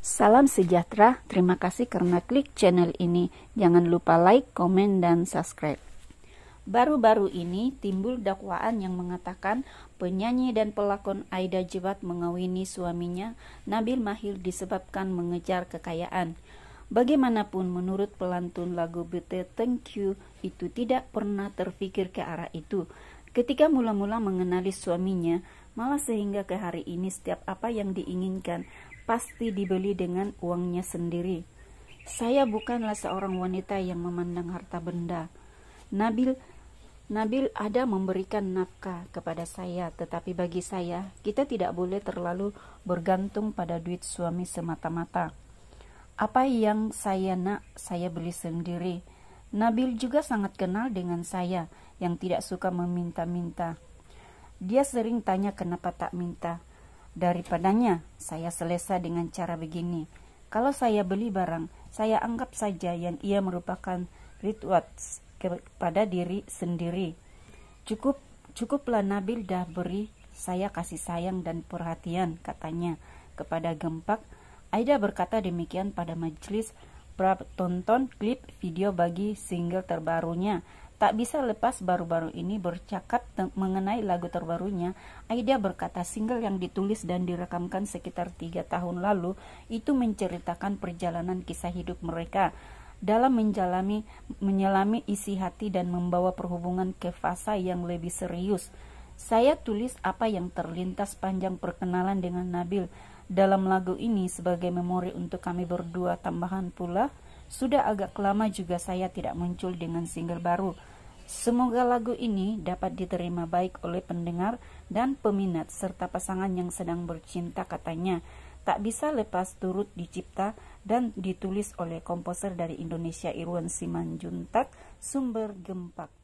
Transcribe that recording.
Salam sejahtera, terima kasih karena klik channel ini. Jangan lupa like, komen, dan subscribe. Baru-baru ini timbul dakwaan yang mengatakan penyanyi dan pelakon Aida Jebat mengawini suaminya Nabil Mahir disebabkan mengejar kekayaan. Bagaimanapun menurut pelantun lagu Bete Thank You itu tidak pernah terpikir ke arah itu. Ketika mula-mula mengenali suaminya, malah sehingga ke hari ini setiap apa yang diinginkan pasti dibeli dengan uangnya sendiri. Saya bukanlah seorang wanita yang memandang harta benda. Nabil Nabil ada memberikan nafkah kepada saya, tetapi bagi saya, kita tidak boleh terlalu bergantung pada duit suami semata-mata. Apa yang saya nak, saya beli sendiri. Nabil juga sangat kenal dengan saya yang tidak suka meminta-minta. Dia sering tanya kenapa tak minta. Daripadanya, saya selesa dengan cara begini. Kalau saya beli barang, saya anggap saja yang ia merupakan ritual kepada diri sendiri. Cukup cukuplah Nabil dah beri saya kasih sayang dan perhatian, katanya kepada Gempak. Aida berkata demikian pada majelis tonton klip video bagi single terbarunya Tak bisa lepas baru-baru ini bercakap mengenai lagu terbarunya. Aida berkata single yang ditulis dan direkamkan sekitar tiga tahun lalu itu menceritakan perjalanan kisah hidup mereka dalam menjalami menyelami isi hati dan membawa perhubungan ke fase yang lebih serius. Saya tulis apa yang terlintas panjang perkenalan dengan Nabil dalam lagu ini sebagai memori untuk kami berdua tambahan pula sudah agak lama juga saya tidak muncul dengan single baru. Semoga lagu ini dapat diterima baik oleh pendengar dan peminat serta pasangan yang sedang bercinta katanya. Tak bisa lepas turut dicipta dan ditulis oleh komposer dari Indonesia Irwan Simanjuntak, sumber gempak.